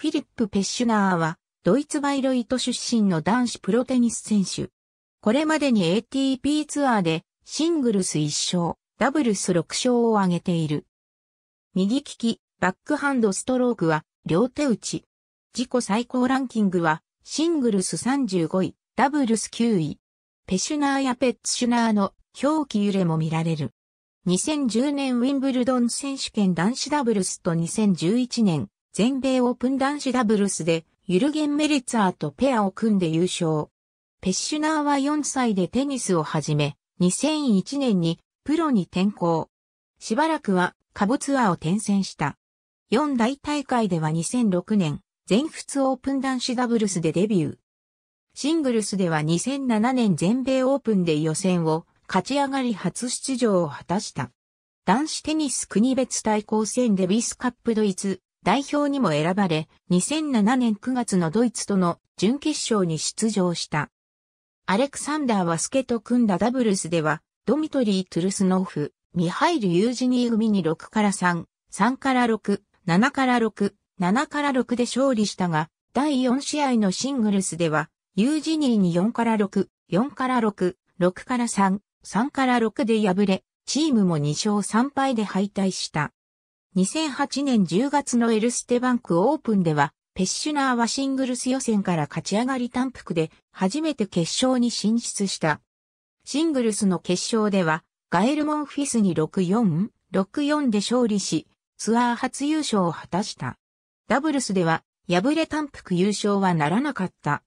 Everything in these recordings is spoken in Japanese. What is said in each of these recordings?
フィリップ・ペッシュナーは、ドイツ・バイロイト出身の男子プロテニス選手。これまでに ATP ツアーで、シングルス1勝、ダブルス6勝を挙げている。右利き、バックハンドストロークは、両手打ち。自己最高ランキングは、シングルス35位、ダブルス9位。ペシュナーやペッシュナーの表記揺れも見られる。2010年ウィンブルドン選手権男子ダブルスと2011年全米オープン男子ダブルスで、ユルゲン・メリツァーとペアを組んで優勝。ペッシュナーは4歳でテニスを始め、2001年にプロに転向。しばらくは下部ツアーを転戦した。4大大会では2006年、全仏オープン男子ダブルスでデビュー。シングルスでは2007年全米オープンで予選を勝ち上がり初出場を果たした。男子テニス国別対抗戦でビスカップドイツ代表にも選ばれ、2007年9月のドイツとの準決勝に出場した。アレクサンダー・はスケと組んだダブルスでは、ドミトリー・トゥルスノーフ、ミハイル・ユージニー組に6から3、3から6、7から6、7から6で勝利したが、第4試合のシングルスでは、ユージニーに4から6、4から6、6から3、3から6で敗れ、チームも2勝3敗で敗退した。2008年10月のエルステバンクオープンでは、ペッシュナーはシングルス予選から勝ち上がり単服で初めて決勝に進出した。シングルスの決勝では、ガエル・モンフィスに6-4、6-4で勝利し、ツアー初優勝を果たした。ダブルスでは、敗れ単服優勝はならなかった。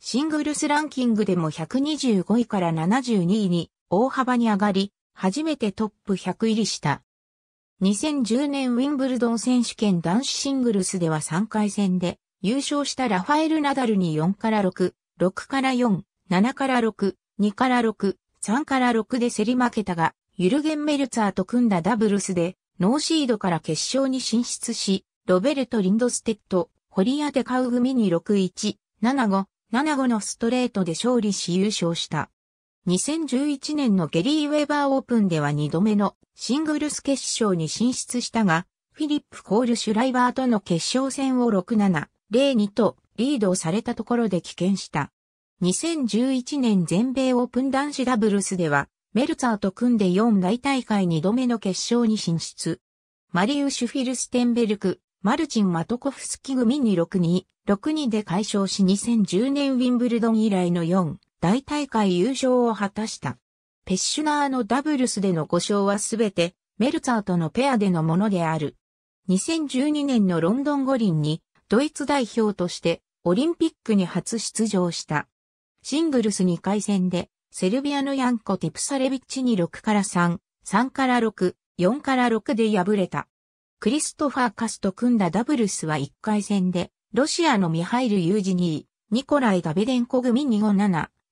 シングルスランキングでも125位から72位に大幅に上がり、初めてトップ100入りした。2010年ウィンブルドン選手権男子シングルスでは3回戦で優勝したラファエル・ナダルに4から6、6から4、7から6、2から6、3から6で競り負けたが、ユルゲン・メルツァーと組んだダブルスで、ノーシードから決勝に進出し、ロベルト・リンドステッド、ホリアテ・カウグミに6-1、7-5、7-5のストレートで勝利し優勝した。2011年のゲリー・ウェバーオープンでは2度目のシングルス決勝に進出したが、フィリップ・コール・シュライバーとの決勝戦を6-7、0-2とリードをされたところで棄権した。2011年全米オープン男子ダブルスでは、メルツァーと組んで4大大会2度目の決勝に進出。マリウシュ・フィルステンベルク、マルチン・マトコフスキ組に6-2、6-2で解消し2010年ウィンブルドン以来の4大大会優勝を果たした。ペッシュナーのダブルスでの5勝はすべて、メルツァーとのペアでのものである。2012年のロンドン五輪に、ドイツ代表として、オリンピックに初出場した。シングルス2回戦で、セルビアのヤンコ・ティプサレビッチに6から3、3から6、4から6で敗れた。クリストファー・カスと組んだダブルスは1回戦で、ロシアのミハイル・ユージニー、ニコライ・ダベデンコ組257、